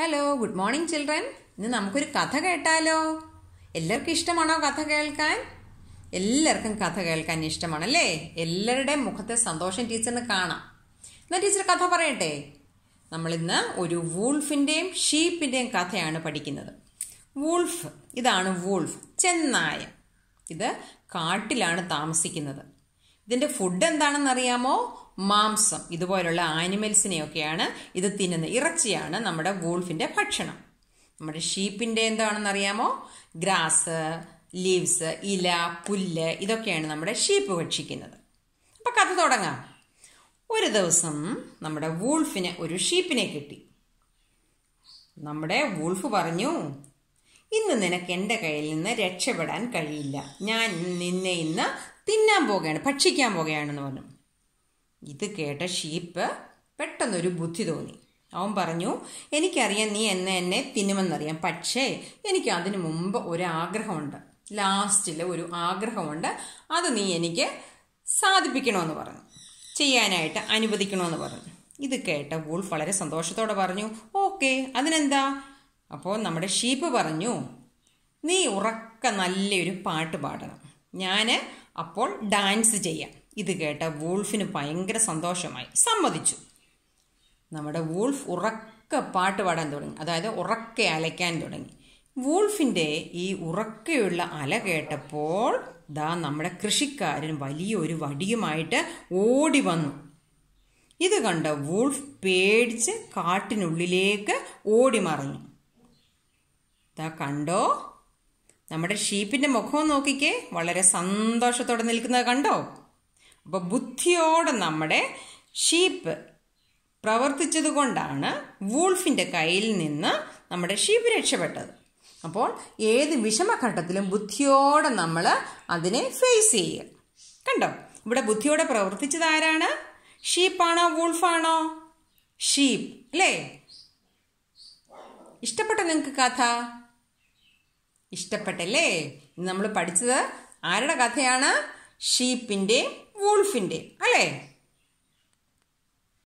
hello good morning children ഇന്ന് നമുക്കൊരു കഥ കേട്ടാലോ എല്ലാവർക്കും ഇഷ്ടമാണോ കഥ കേൾക്കാൻ എല്ലാവർക്കും കഥ കേൾക്കാൻ ഇഷ്ടമാണല്ലേ എല്ലാവരുടെ മുഖത്തെ സന്തോഷം ടീച്ചറിന് കാണാം എന്നാൽ ടീച്ചർ കഥ പറയട്ടെ നമ്മളിന്ന് ഒരു വൂൾഫിൻ്റെയും ഷീപ്പിൻ്റെയും കഥയാണ് പഠിക്കുന്നത് വൂൾഫ് ഇതാണ് വൂൾഫ് ചെന്നായ ഇത് കാട്ടിലാണ് താമസിക്കുന്നത് ഇതിന്റെ ഫുഡ് എന്താണെന്ന് അറിയാമോ മാംസം ഇതുപോലുള്ള ആനിമൽസിനെയൊക്കെയാണ് ഇത് തിന്നുന്നത് ഇറച്ചിയാണ് നമ്മുടെ വൂൾഫിന്റെ ഭക്ഷണം നമ്മുടെ ഷീപ്പിന്റെ എന്താണെന്ന് അറിയാമോ ഗ്രാസ് ലീവ്സ് ഇല പുല്ല് ഇതൊക്കെയാണ് നമ്മുടെ ഷീപ്പ് ഭക്ഷിക്കുന്നത് അപ്പൊ കഥ തുടങ്ങാം ഒരു ദിവസം നമ്മുടെ വൂൾഫിന് ഒരു ഷീപ്പിനെ കിട്ടി നമ്മുടെ വൂൾഫ് പറഞ്ഞു ഇന്ന് നിനക്ക് എൻ്റെ കയ്യിൽ നിന്ന് രക്ഷപ്പെടാൻ കഴിയില്ല ഞാൻ നിന്നെ ഇന്ന് തിന്നാൻ പോകുകയാണ് ഭക്ഷിക്കാൻ പോകുകയാണെന്ന് പറഞ്ഞു ഇത് കേട്ട ഷീപ്പ് പെട്ടെന്നൊരു ബുദ്ധി തോന്നി അവൻ പറഞ്ഞു എനിക്കറിയാം നീ എന്നെ എന്നെ തിന്നുമെന്നറിയാം പക്ഷേ എനിക്ക് അതിനു മുമ്പ് ഒരു ലാസ്റ്റിൽ ഒരു ആഗ്രഹമുണ്ട് അത് നീ എനിക്ക് സാധിപ്പിക്കണമെന്ന് പറഞ്ഞു ചെയ്യാനായിട്ട് അനുവദിക്കണമെന്ന് പറഞ്ഞു ഇത് കേട്ട വൂൾഫ് വളരെ സന്തോഷത്തോടെ പറഞ്ഞു ഓക്കെ അതിനെന്താ അപ്പോൾ നമ്മുടെ ഷീപ്പ് പറഞ്ഞു നീ ഉറക്ക നല്ലൊരു പാട്ട് പാടണം ഞാൻ അപ്പോൾ ഡാൻസ് ചെയ്യാം ഇത് കേട്ട വൂൾഫിന് ഭയങ്കര സന്തോഷമായി സമ്മതിച്ചു നമ്മുടെ വൂൾഫ് ഉറക്ക പാട്ട് പാടാൻ തുടങ്ങി അതായത് ഉറക്കെ അലയ്ക്കാൻ തുടങ്ങി വൂൾഫിൻ്റെ ഈ ഉറക്കെയുള്ള അല കേട്ടപ്പോൾ ദാ നമ്മുടെ കൃഷിക്കാരൻ വലിയൊരു വടിയുമായിട്ട് ഓടി വന്നു ഇത് കണ്ട വൂൾഫ് പേടിച്ച് കാട്ടിനുള്ളിലേക്ക് ഓടി മറിഞ്ഞു ദാ കണ്ടോ നമ്മുടെ ഷീപ്പിന്റെ മുഖം നോക്കിക്കേ വളരെ സന്തോഷത്തോടെ നിൽക്കുന്നത് കണ്ടോ അപ്പോൾ ബുദ്ധിയോടെ നമ്മുടെ ഷീപ്പ് പ്രവർത്തിച്ചതുകൊണ്ടാണ് വൂൾഫിന്റെ കയ്യിൽ നിന്ന് നമ്മുടെ ഷീപ്പ് രക്ഷപ്പെട്ടത് അപ്പോൾ ഏത് വിഷമഘട്ടത്തിലും ബുദ്ധിയോടെ നമ്മൾ അതിനെ ഫേസ് ചെയ്യുക കണ്ടോ ഇവിടെ ബുദ്ധിയോടെ പ്രവർത്തിച്ചത് ആരാണ് ഷീപ്പാണോ വൂൾഫാണോ ഷീപ്പ് അല്ലേ ഇഷ്ടപ്പെട്ട നിങ്ങൾക്ക് കഥ ഇഷ്ടപ്പെട്ടല്ലേ നമ്മൾ പഠിച്ചത് ആരുടെ കഥയാണ് ഷീപ്പിൻ്റെ വൂൾഫിൻ്റെ അല്ലേ